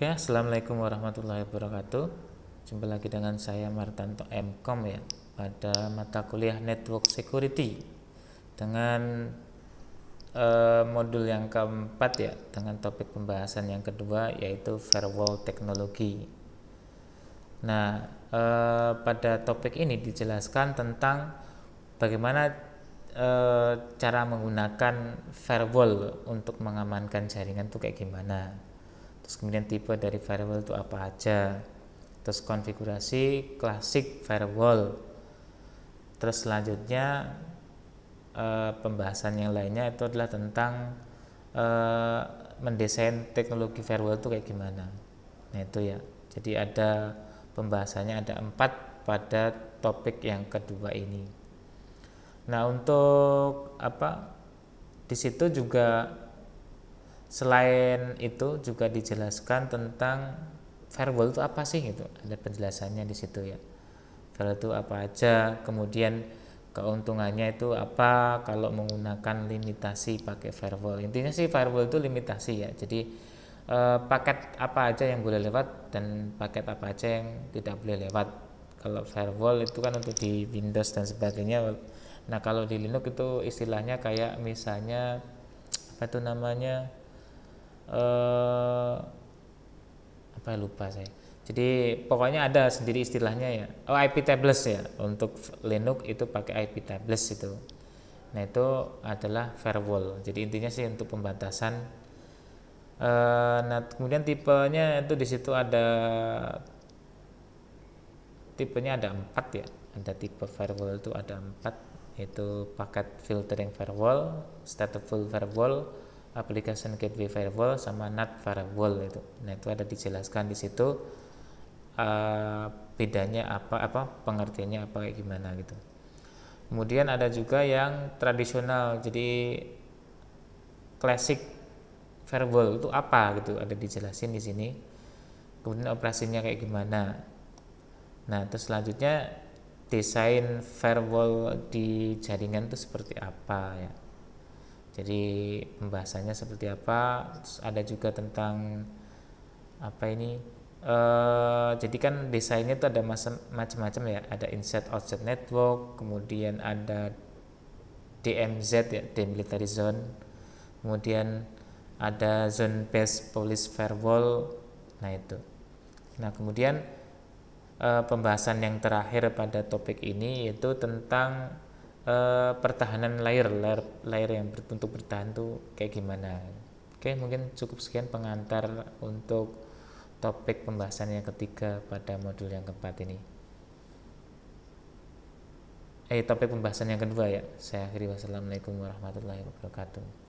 Oke, Assalamualaikum warahmatullahi wabarakatuh. Jumpa lagi dengan saya Martanto Mkom ya pada mata kuliah Network Security dengan eh, modul yang keempat ya dengan topik pembahasan yang kedua yaitu firewall teknologi. Nah, eh, pada topik ini dijelaskan tentang bagaimana eh, cara menggunakan firewall untuk mengamankan jaringan itu kayak gimana terus kemudian tipe dari firewall itu apa aja terus konfigurasi klasik firewall terus selanjutnya e, pembahasan yang lainnya itu adalah tentang e, mendesain teknologi firewall itu kayak gimana nah itu ya jadi ada pembahasannya ada empat pada topik yang kedua ini nah untuk apa di situ juga Selain itu juga dijelaskan tentang firewall itu apa sih gitu. Ada penjelasannya di situ ya. Kalau itu apa aja, kemudian keuntungannya itu apa kalau menggunakan limitasi pakai firewall. Intinya sih firewall itu limitasi ya. Jadi eh, paket apa aja yang boleh lewat dan paket apa aja yang tidak boleh lewat. Kalau firewall itu kan untuk di Windows dan sebagainya. Nah, kalau di Linux itu istilahnya kayak misalnya apa itu namanya? eh, apa ya, lupa saya. Jadi pokoknya ada sendiri istilahnya ya. Oh IP tables ya untuk Linux itu pakai IP tables itu. Nah itu adalah firewall. Jadi intinya sih untuk pembatasan. Uh, nah kemudian tipenya itu di situ ada tipenya ada empat ya. Ada tipe firewall itu ada empat yaitu paket filtering firewall, stateful firewall, application gateway firewall sama NAT firewall itu. Nah itu ada dijelaskan di situ uh, bedanya apa apa pengertiannya apa kayak gimana gitu. Kemudian ada juga yang tradisional jadi classic firewall itu apa gitu ada dijelasin di sini. Kemudian operasinya kayak gimana. Nah terus selanjutnya desain firewall di jaringan itu seperti apa ya jadi pembahasannya seperti apa Terus ada juga tentang apa ini e, jadi kan desainnya itu ada macam-macam ya ada inset, outset network kemudian ada DMZ ya demilitary zone kemudian ada zone based police firewall nah itu nah kemudian e, pembahasan yang terakhir pada topik ini yaitu tentang Eh, pertahanan layer, layer layer yang berbentuk bertahan tuh kayak gimana oke mungkin cukup sekian pengantar untuk topik pembahasan yang ketiga pada modul yang keempat ini eh topik pembahasan yang kedua ya saya akhiri wassalamualaikum warahmatullahi wabarakatuh